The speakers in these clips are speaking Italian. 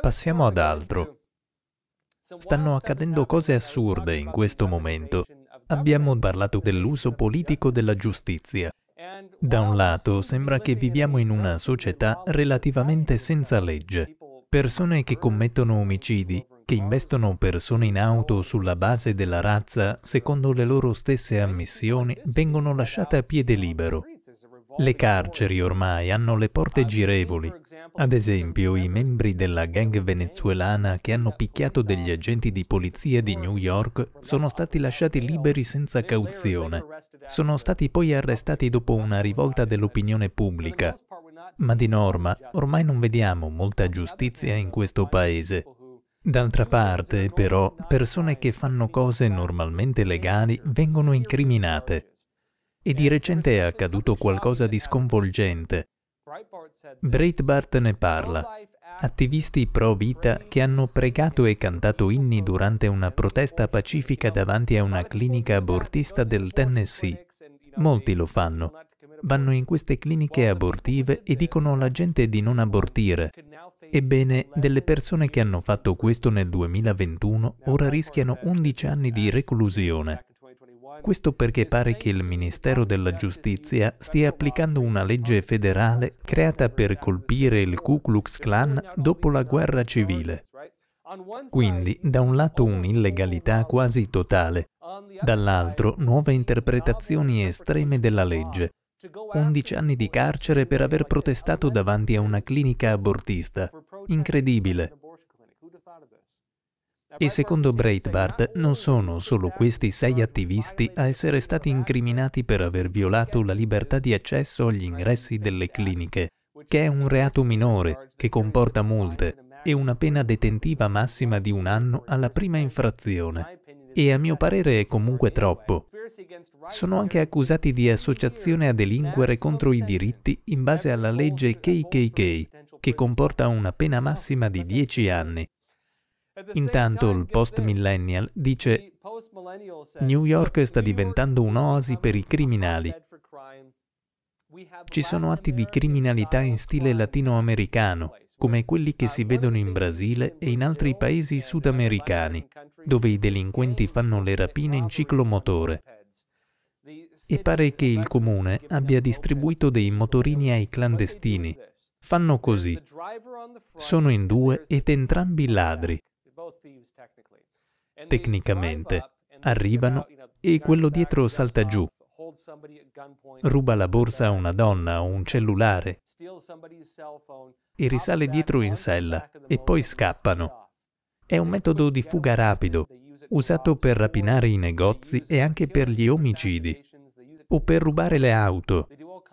Passiamo ad altro. Stanno accadendo cose assurde in questo momento. Abbiamo parlato dell'uso politico della giustizia. Da un lato sembra che viviamo in una società relativamente senza legge. Persone che commettono omicidi, che investono persone in auto sulla base della razza, secondo le loro stesse ammissioni, vengono lasciate a piede libero. Le carceri ormai hanno le porte girevoli. Ad esempio, i membri della gang venezuelana che hanno picchiato degli agenti di polizia di New York sono stati lasciati liberi senza cauzione. Sono stati poi arrestati dopo una rivolta dell'opinione pubblica. Ma di norma, ormai non vediamo molta giustizia in questo paese. D'altra parte, però, persone che fanno cose normalmente legali vengono incriminate e di recente è accaduto qualcosa di sconvolgente. Breitbart ne parla. Attivisti pro vita che hanno pregato e cantato inni durante una protesta pacifica davanti a una clinica abortista del Tennessee. Molti lo fanno. Vanno in queste cliniche abortive e dicono alla gente di non abortire. Ebbene, delle persone che hanno fatto questo nel 2021 ora rischiano 11 anni di reclusione. Questo perché pare che il Ministero della Giustizia stia applicando una legge federale creata per colpire il Ku Klux Klan dopo la guerra civile. Quindi, da un lato un'illegalità quasi totale, dall'altro nuove interpretazioni estreme della legge. 11 anni di carcere per aver protestato davanti a una clinica abortista. Incredibile. E secondo Breitbart non sono solo questi sei attivisti a essere stati incriminati per aver violato la libertà di accesso agli ingressi delle cliniche, che è un reato minore che comporta multe e una pena detentiva massima di un anno alla prima infrazione. E a mio parere è comunque troppo. Sono anche accusati di associazione a delinquere contro i diritti in base alla legge KKK, che comporta una pena massima di 10 anni Intanto il post millennial dice New York sta diventando un'oasi per i criminali. Ci sono atti di criminalità in stile latinoamericano, come quelli che si vedono in Brasile e in altri paesi sudamericani, dove i delinquenti fanno le rapine in ciclomotore. E pare che il comune abbia distribuito dei motorini ai clandestini. Fanno così. Sono in due ed entrambi ladri tecnicamente. Arrivano e quello dietro salta giù, ruba la borsa a una donna o un cellulare e risale dietro in sella e poi scappano. È un metodo di fuga rapido, usato per rapinare i negozi e anche per gli omicidi o per rubare le auto,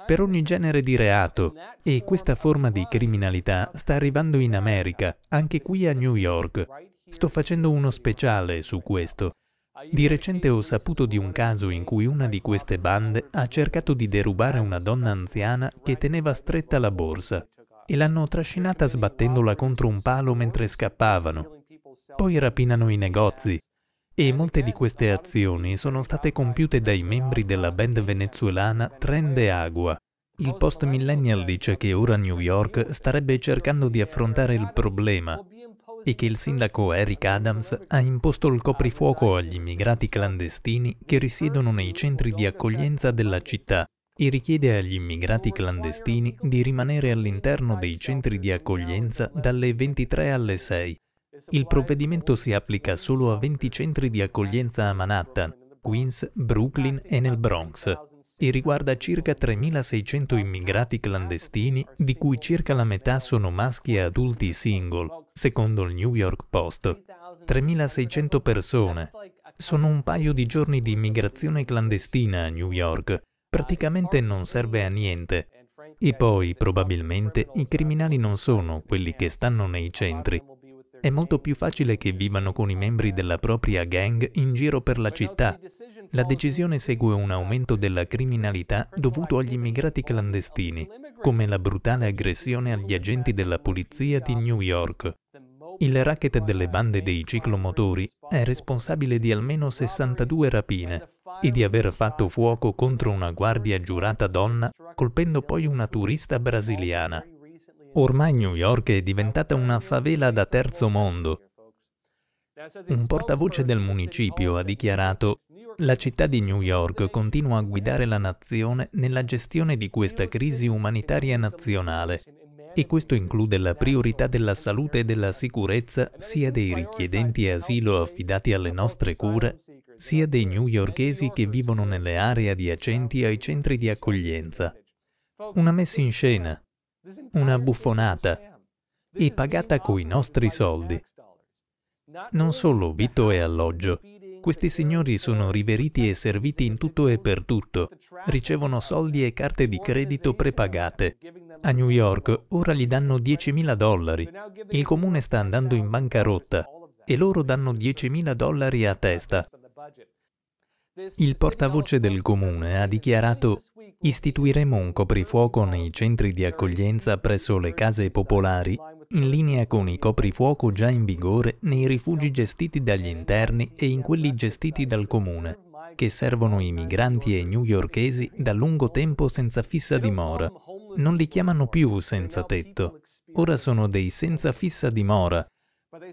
per ogni genere di reato e questa forma di criminalità sta arrivando in America, anche qui a New York, Sto facendo uno speciale su questo. Di recente ho saputo di un caso in cui una di queste bande ha cercato di derubare una donna anziana che teneva stretta la borsa e l'hanno trascinata sbattendola contro un palo mentre scappavano. Poi rapinano i negozi. E molte di queste azioni sono state compiute dai membri della band venezuelana Tren de Agua, il post millennial dice che ora New York starebbe cercando di affrontare il problema stati che il sindaco Eric Adams ha imposto il coprifuoco agli immigrati clandestini che risiedono nei centri di accoglienza della città e richiede agli immigrati clandestini di rimanere all'interno dei centri di accoglienza dalle 23 alle 6. Il provvedimento si applica solo a 20 centri di accoglienza a Manhattan, Queens, Brooklyn e nel Bronx e riguarda circa 3.600 immigrati clandestini, di cui circa la metà sono maschi e adulti single, Secondo il New York Post, 3.600 persone. Sono un paio di giorni di immigrazione clandestina a New York. Praticamente non serve a niente. E poi, probabilmente, i criminali non sono quelli che stanno nei centri. È molto più facile che vivano con i membri della propria gang in giro per la città. La decisione segue un aumento della criminalità dovuto agli immigrati clandestini, come la brutale aggressione agli agenti della polizia di New York. Il racket delle bande dei ciclomotori è responsabile di almeno 62 rapine e di aver fatto fuoco contro una guardia giurata donna, colpendo poi una turista brasiliana. Ormai New York è diventata una favela da terzo mondo. Un portavoce del municipio ha dichiarato la città di New York continua a guidare la nazione nella gestione di questa crisi umanitaria nazionale e questo include la priorità della salute e della sicurezza sia dei richiedenti asilo affidati alle nostre cure, sia dei newyorkesi che vivono nelle aree adiacenti ai centri di accoglienza. Una messa in scena, una buffonata, e pagata coi nostri soldi. Non solo vitto e alloggio, questi signori sono riveriti e serviti in tutto e per tutto. Ricevono soldi e carte di credito prepagate. A New York ora gli danno 10.000 dollari. Il comune sta andando in bancarotta e loro danno 10.000 dollari a testa. Il portavoce del comune ha dichiarato istituiremo un coprifuoco nei centri di accoglienza presso le case popolari in linea con i coprifuoco già in vigore nei rifugi gestiti dagli interni e in quelli gestiti dal comune, che servono i migranti e newyorkesi da lungo tempo senza fissa dimora. Non li chiamano più senza tetto, ora sono dei senza fissa dimora.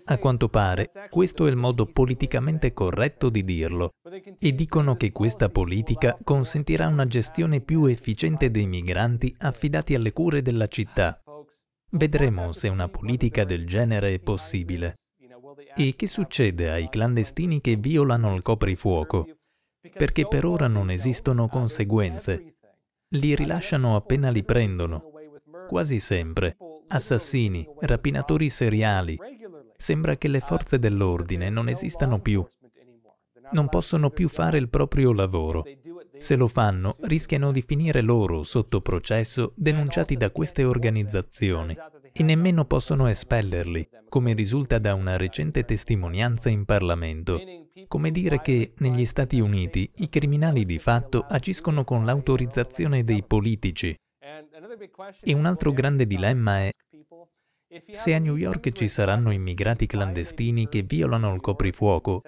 A quanto pare, questo è il modo politicamente corretto di dirlo, e dicono che questa politica consentirà una gestione più efficiente dei migranti affidati alle cure della città, Vedremo se una politica del genere è possibile. E che succede ai clandestini che violano il coprifuoco? Perché per ora non esistono conseguenze. Li rilasciano appena li prendono. Quasi sempre. Assassini, rapinatori seriali. Sembra che le forze dell'ordine non esistano più. Non possono più fare il proprio lavoro. Se lo fanno, rischiano di finire loro sotto processo denunciati da queste organizzazioni e nemmeno possono espellerli, come risulta da una recente testimonianza in Parlamento. Come dire che negli Stati Uniti i criminali di fatto agiscono con l'autorizzazione dei politici. E un altro grande dilemma è se a New York ci saranno immigrati clandestini che violano il coprifuoco,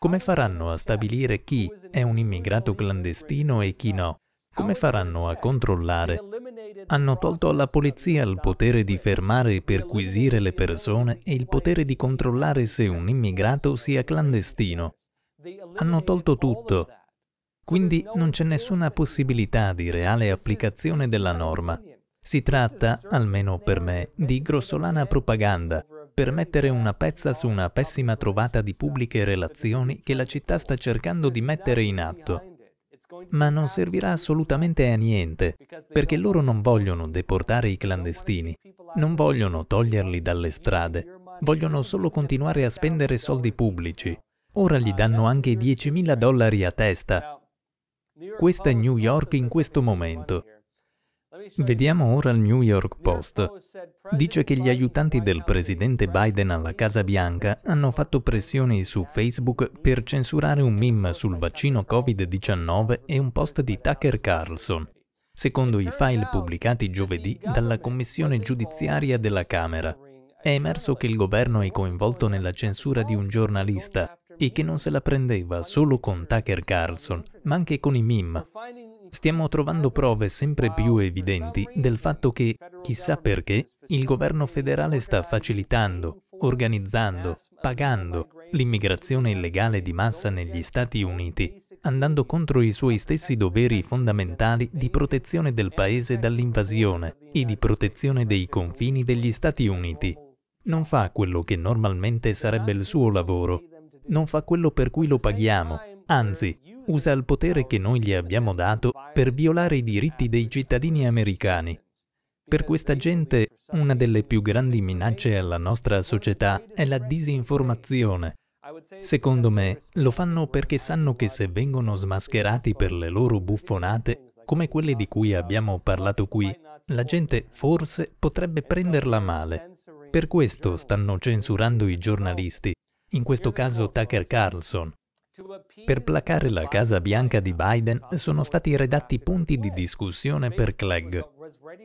come faranno a stabilire chi è un immigrato clandestino e chi no? Come faranno a controllare? Hanno tolto alla polizia il potere di fermare e perquisire le persone e il potere di controllare se un immigrato sia clandestino. Hanno tolto tutto. Quindi non c'è nessuna possibilità di reale applicazione della norma. Si tratta, almeno per me, di grossolana propaganda per mettere una pezza su una pessima trovata di pubbliche relazioni che la città sta cercando di mettere in atto. Ma non servirà assolutamente a niente, perché loro non vogliono deportare i clandestini, non vogliono toglierli dalle strade, vogliono solo continuare a spendere soldi pubblici. Ora gli danno anche 10.000 dollari a testa. Questa è New York in questo momento. Vediamo ora il New York Post. Dice che gli aiutanti del presidente Biden alla Casa Bianca hanno fatto pressioni su Facebook per censurare un meme sul vaccino Covid-19 e un post di Tucker Carlson. Secondo i file pubblicati giovedì dalla Commissione giudiziaria della Camera, è emerso che il governo è coinvolto nella censura di un giornalista e che non se la prendeva solo con Tucker Carlson, ma anche con i MIM. Stiamo trovando prove sempre più evidenti del fatto che, chissà perché, il governo federale sta facilitando, organizzando, pagando l'immigrazione illegale di massa negli Stati Uniti, andando contro i suoi stessi doveri fondamentali di protezione del paese dall'invasione e di protezione dei confini degli Stati Uniti. Non fa quello che normalmente sarebbe il suo lavoro, non fa quello per cui lo paghiamo, anzi usa il potere che noi gli abbiamo dato per violare i diritti dei cittadini americani. Per questa gente una delle più grandi minacce alla nostra società è la disinformazione. Secondo me lo fanno perché sanno che se vengono smascherati per le loro buffonate, come quelle di cui abbiamo parlato qui, la gente forse potrebbe prenderla male. Per questo stanno censurando i giornalisti, in questo caso Tucker Carlson. Per placare la Casa Bianca di Biden sono stati redatti punti di discussione per Clegg.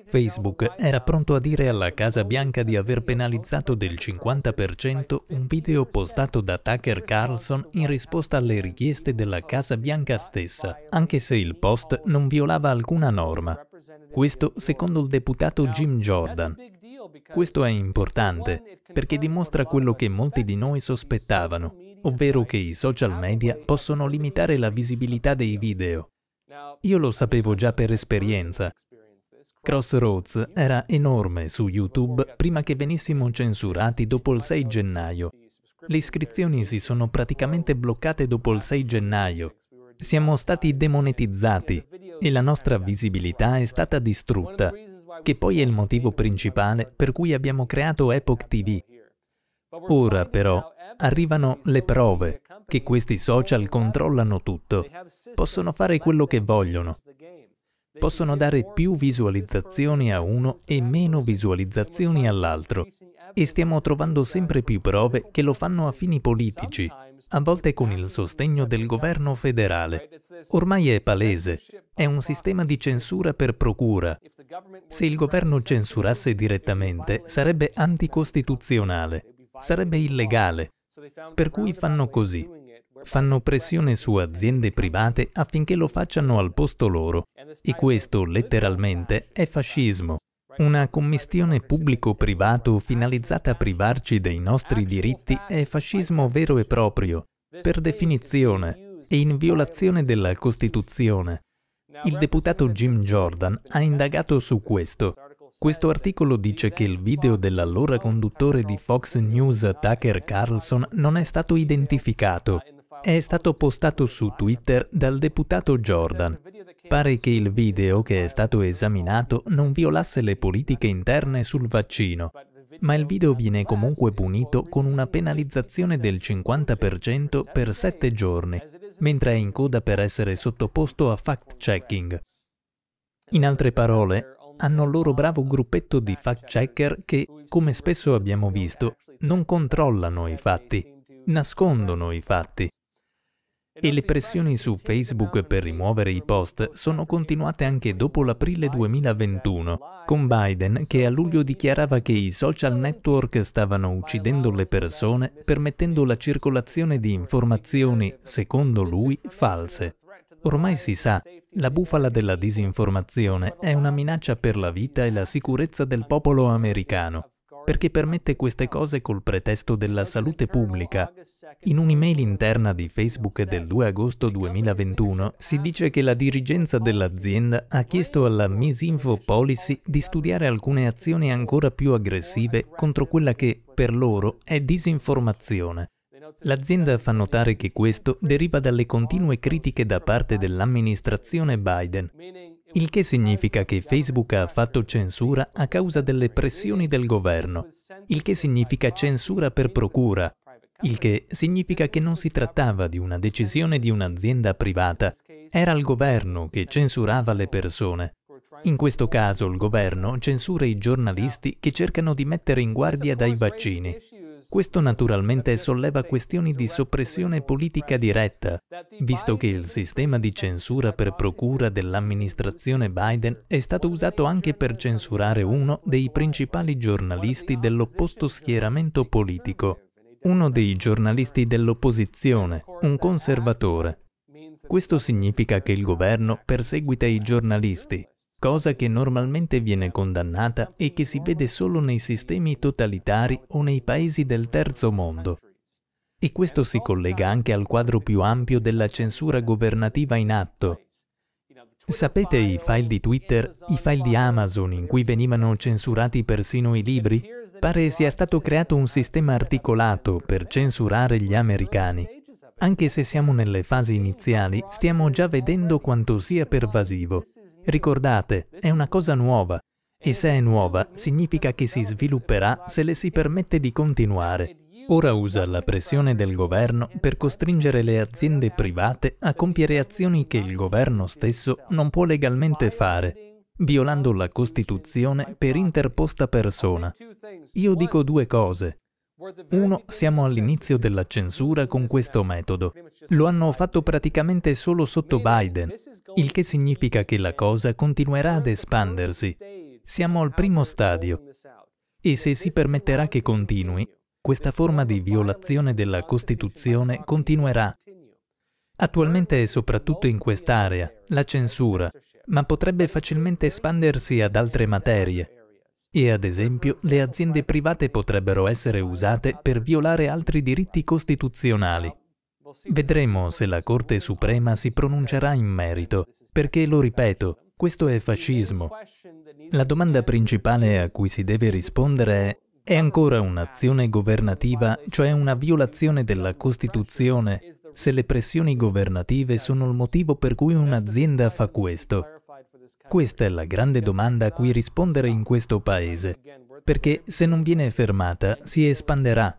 Facebook era pronto a dire alla Casa Bianca di aver penalizzato del 50% un video postato da Tucker Carlson in risposta alle richieste della Casa Bianca stessa, anche se il post non violava alcuna norma. Questo secondo il deputato Jim Jordan, questo è importante perché dimostra quello che molti di noi sospettavano, ovvero che i social media possono limitare la visibilità dei video. Io lo sapevo già per esperienza. Crossroads era enorme su YouTube prima che venissimo censurati dopo il 6 gennaio. Le iscrizioni si sono praticamente bloccate dopo il 6 gennaio. Siamo stati demonetizzati e la nostra visibilità è stata distrutta che poi è il motivo principale per cui abbiamo creato Epoch TV. Ora però arrivano le prove che questi social controllano tutto. Possono fare quello che vogliono. Possono dare più visualizzazioni a uno e meno visualizzazioni all'altro. E stiamo trovando sempre più prove che lo fanno a fini politici, a volte con il sostegno del governo federale. Ormai è palese, è un sistema di censura per procura, se il governo censurasse direttamente sarebbe anticostituzionale, sarebbe illegale. Per cui fanno così. Fanno pressione su aziende private affinché lo facciano al posto loro. E questo, letteralmente, è fascismo. Una commistione pubblico-privato finalizzata a privarci dei nostri diritti è fascismo vero e proprio, per definizione, e in violazione della Costituzione. Il deputato Jim Jordan ha indagato su questo. Questo articolo dice che il video dell'allora conduttore di Fox News Tucker Carlson non è stato identificato. È stato postato su Twitter dal deputato Jordan. Pare che il video che è stato esaminato non violasse le politiche interne sul vaccino, ma il video viene comunque punito con una penalizzazione del 50% per sette giorni mentre è in coda per essere sottoposto a fact-checking. In altre parole, hanno il loro bravo gruppetto di fact-checker che, come spesso abbiamo visto, non controllano i fatti, nascondono i fatti, e le pressioni su Facebook per rimuovere i post sono continuate anche dopo l'aprile 2021, con Biden che a luglio dichiarava che i social network stavano uccidendo le persone permettendo la circolazione di informazioni, secondo lui, false. Ormai si sa, la bufala della disinformazione è una minaccia per la vita e la sicurezza del popolo americano perché permette queste cose col pretesto della salute pubblica. In un'email interna di Facebook del 2 agosto 2021 si dice che la dirigenza dell'azienda ha chiesto alla Misinfo Policy di studiare alcune azioni ancora più aggressive contro quella che, per loro, è disinformazione. L'azienda fa notare che questo deriva dalle continue critiche da parte dell'amministrazione Biden, il che significa che Facebook ha fatto censura a causa delle pressioni del governo, il che significa censura per procura, il che significa che non si trattava di una decisione di un'azienda privata, era il governo che censurava le persone. In questo caso il governo censura i giornalisti che cercano di mettere in guardia dai vaccini. Questo naturalmente solleva questioni di soppressione politica diretta, visto che il sistema di censura per procura dell'amministrazione Biden è stato usato anche per censurare uno dei principali giornalisti dell'opposto schieramento politico, uno dei giornalisti dell'opposizione, un conservatore. Questo significa che il governo perseguita i giornalisti, cosa che normalmente viene condannata e che si vede solo nei sistemi totalitari o nei paesi del terzo mondo. E questo si collega anche al quadro più ampio della censura governativa in atto. Sapete i file di Twitter, i file di Amazon in cui venivano censurati persino i libri? Pare sia stato creato un sistema articolato per censurare gli americani. Anche se siamo nelle fasi iniziali, stiamo già vedendo quanto sia pervasivo. Ricordate, è una cosa nuova e se è nuova significa che si svilupperà se le si permette di continuare. Ora usa la pressione del governo per costringere le aziende private a compiere azioni che il governo stesso non può legalmente fare, violando la Costituzione per interposta persona. Io dico due cose. Uno, siamo all'inizio della censura con questo metodo. Lo hanno fatto praticamente solo sotto Biden, il che significa che la cosa continuerà ad espandersi. Siamo al primo stadio. E se si permetterà che continui, questa forma di violazione della Costituzione continuerà. Attualmente è soprattutto in quest'area, la censura, ma potrebbe facilmente espandersi ad altre materie, e ad esempio le aziende private potrebbero essere usate per violare altri diritti costituzionali. Vedremo se la Corte Suprema si pronuncerà in merito, perché, lo ripeto, questo è fascismo. La domanda principale a cui si deve rispondere è è ancora un'azione governativa, cioè una violazione della Costituzione, se le pressioni governative sono il motivo per cui un'azienda fa questo. Questa è la grande domanda a cui rispondere in questo paese, perché se non viene fermata si espanderà